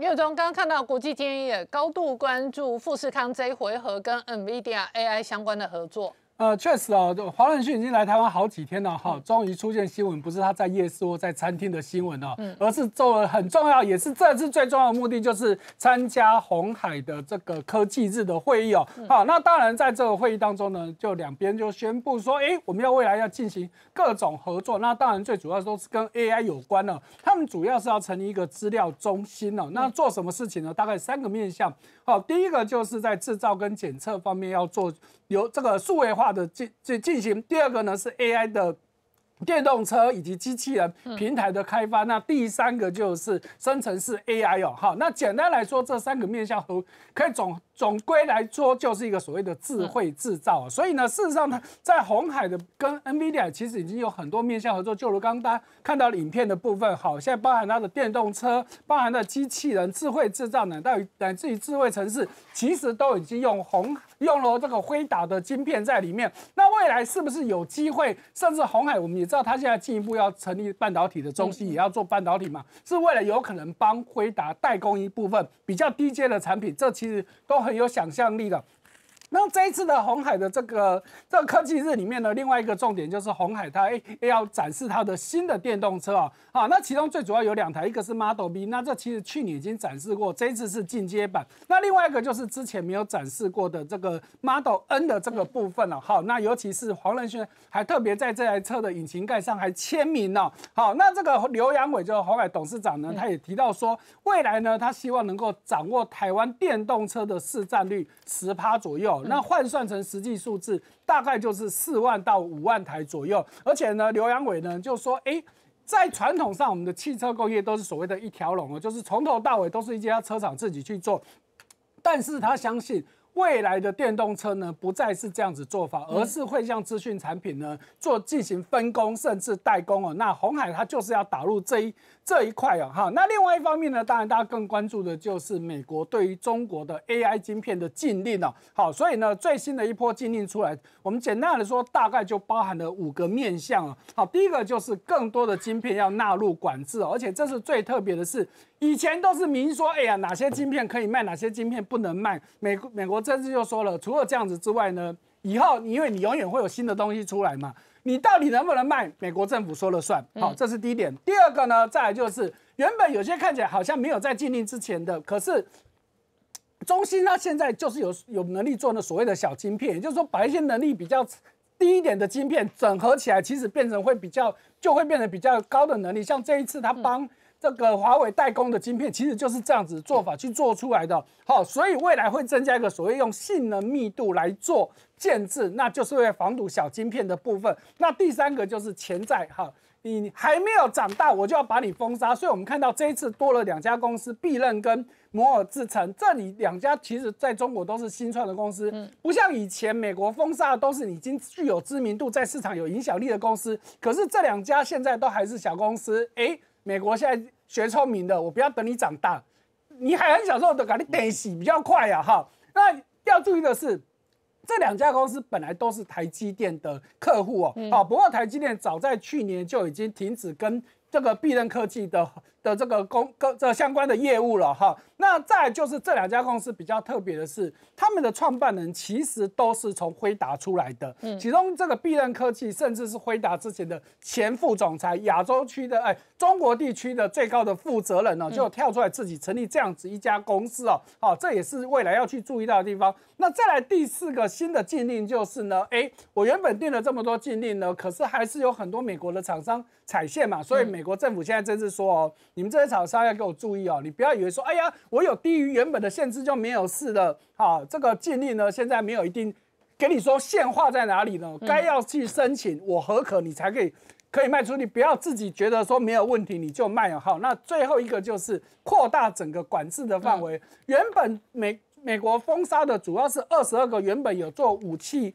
六中刚刚看到，国际间也高度关注富士康这一回合跟 Nvidia AI 相关的合作。呃，确实哦，黄仁勋已经来台湾好几天了哈，终于出现新闻，不是他在夜市或在餐厅的新闻哦，而是做了很重要，也是这次最重要的目的，就是参加红海的这个科技日的会议哦。好，那当然在这个会议当中呢，就两边就宣布说，哎，我们要未来要进行各种合作，那当然最主要都是跟 AI 有关了。他们主要是要成立一个资料中心哦，那做什么事情呢？大概三个面向。好，第一个就是在制造跟检测方面要做有这个数位化。化的进进进行，第二个呢是 AI 的。电动车以及机器人平台的开发，那第三个就是生成式 AI 哦。好，那简单来说，这三个面向和可以总总归来说就是一个所谓的智慧制造所以呢，事实上它在红海的跟 NVIDIA 其实已经有很多面向合作，就如刚刚看到影片的部分，好在包含它的电动车，包含的机器人、智慧制造，呢，到于乃至于智慧城市，其实都已经用红用了这个飞打的晶片在里面。那。未来是不是有机会？甚至红海，我们也知道他现在进一步要成立半导体的中心，也要做半导体嘛？是为了有可能帮辉达代工一部分比较低阶的产品？这其实都很有想象力的。那这一次的红海的这个这个科技日里面呢，另外一个重点就是红海它要展示它的新的电动车啊，好，那其中最主要有两台，一个是 Model B，那这其实去年已经展示过，这一次是进阶版，那另外一个就是之前没有展示过的这个 Model N 的这个部分了，好，那尤其是黄仁勋还特别在这台车的引擎盖上还签名了，好，那这个刘阳伟就是红海董事长呢，他也提到说，未来呢，他希望能够掌握台湾电动车的市占率十趴左右。那换算成实际数字，大概就是四万到五万台左右。而且呢，刘阳伟呢就说：“哎，在传统上，我们的汽车工业都是所谓的一条龙哦，就是从头到尾都是一家车厂自己去做。但是他相信未来的电动车呢，不再是这样子做法，而是会像资讯产品呢做进行分工，甚至代工哦。那红海他就是要打入这一。”这一块啊，哈，那另外一方面呢，当然大家更关注的就是美国对于中国的 AI 晶片的禁令了。好，所以呢，最新的一波禁令出来，我们简单的说，大概就包含了五个面向啊。好，第一个就是更多的晶片要纳入管制，而且这是最特别的是，以前都是明说，哎呀，哪些晶片可以卖，哪些晶片不能卖。美美国这次就说了，除了这样子之外呢，以后因为你永远会有新的东西出来嘛。你到底能不能卖？美国政府说了算。好，这是第一点。第二个呢，再来就是，原本有些看起来好像没有在禁令之前的，可是，中芯它现在就是有有能力做那所谓的小晶片，也就是说，把一些能力比较低一点的晶片整合起来，其实变成会比较，就会变得比较高的能力。像这一次，它帮。这个华为代工的晶片，其实就是这样子做法去做出来的。好，所以未来会增加一个所谓用性能密度来做建制，那就是为防堵小晶片的部分。那第三个就是潜在哈，你还没有长大，我就要把你封杀。所以，我们看到这一次多了两家公司，必任跟摩尔制成。这里两家其实在中国都是新创的公司，不像以前美国封杀的都是已经具有知名度，在市场有影响力的公司。可是这两家现在都还是小公司，诶，美国现在。学聪明的，我不要等你长大，你还很小时候的，赶紧等洗比较快呀哈。那要注意的是，这两家公司本来都是台积电的客户哦，好，不过台积电早在去年就已经停止跟。这个必任科技的的这个公各这相关的业务了哈，那再就是这两家公司比较特别的是，他们的创办人其实都是从辉达出来的，嗯，其中这个必任科技甚至是辉达之前的前副总裁、亚洲区的哎中国地区的最高的负责人呢，就跳出来自己成立这样子一家公司哦，好，这也是未来要去注意到的地方。那再来第四个新的禁令就是呢，哎，我原本定了这么多禁令呢，可是还是有很多美国的厂商。踩线嘛，所以美国政府现在真是说哦，你们这些厂商要给我注意哦，你不要以为说，哎呀，我有低于原本的限制就没有事了，好，这个禁令呢，现在没有一定给你说限画在哪里呢，该要去申请我何可你才可以可以卖出，你不要自己觉得说没有问题你就卖了好，那最后一个就是扩大整个管制的范围，原本美美国封杀的主要是二十二个原本有做武器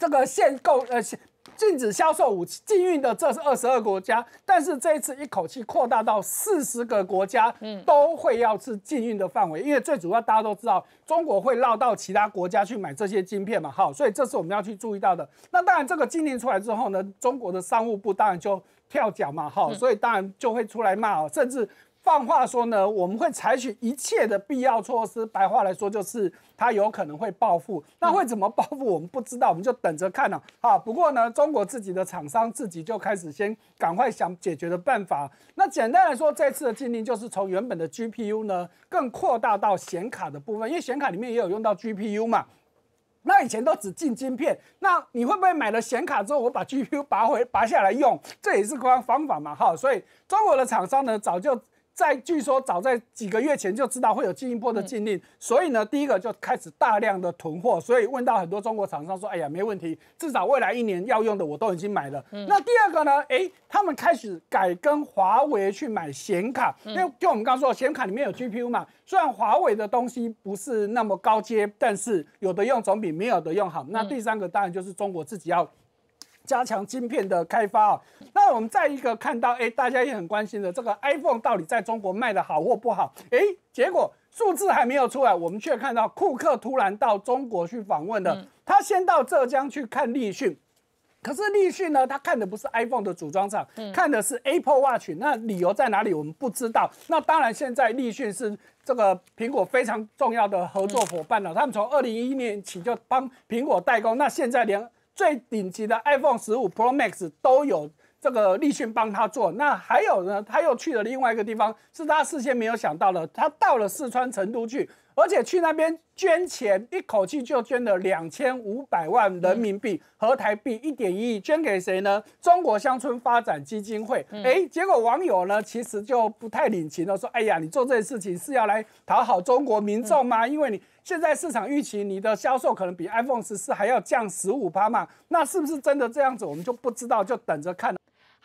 这个限购呃限。禁止销售武器禁运的这是二十二国家，但是这一次一口气扩大到四十个国家，嗯，都会要是禁运的范围，因为最主要大家都知道，中国会绕到其他国家去买这些晶片嘛，好，所以这是我们要去注意到的。那当然，这个禁令出来之后呢，中国的商务部当然就跳脚嘛，好，所以当然就会出来骂，甚至。放话说呢，我们会采取一切的必要措施。白话来说就是，它有可能会报复，那会怎么报复，我们不知道，我们就等着看呢。好，不过呢，中国自己的厂商自己就开始先赶快想解决的办法。那简单来说，这次的禁令就是从原本的 GPU 呢，更扩大到显卡的部分，因为显卡里面也有用到 GPU 嘛。那以前都只禁晶片，那你会不会买了显卡之后，我把 GPU 拔回拔下来用，这也是个方法嘛？哈，所以中国的厂商呢，早就。在据说早在几个月前就知道会有进一波的禁令，所以呢，第一个就开始大量的囤货，所以问到很多中国厂商说，哎呀，没问题，至少未来一年要用的我都已经买了。那第二个呢，哎，他们开始改跟华为去买显卡，因为就我们刚刚说，显卡里面有 GPU 嘛，虽然华为的东西不是那么高阶，但是有的用总比没有的用好。那第三个当然就是中国自己要。加强晶片的开发啊，那我们再一个看到，哎，大家也很关心的这个 iPhone 到底在中国卖的好或不好？哎，结果数字还没有出来，我们却看到库克突然到中国去访问了。他先到浙江去看立讯，可是立讯呢，他看的不是 iPhone 的组装厂，看的是 Apple Watch。那理由在哪里？我们不知道。那当然，现在立讯是这个苹果非常重要的合作伙伴了，他们从二零一一年起就帮苹果代工，那现在连。最顶级的 iPhone 十五 Pro Max 都有这个立讯帮他做，那还有呢，他又去了另外一个地方，是他事先没有想到的，他到了四川成都去。而且去那边捐钱，一口气就捐了两千五百万人民币和台币一点一亿，捐给谁呢？中国乡村发展基金会。哎，结果网友呢，其实就不太领情了，说：“哎呀，你做这件事情是要来讨好中国民众吗？因为你现在市场预期你的销售可能比 iPhone 十四还要降十五嘛，那是不是真的这样子？我们就不知道，就等着看。”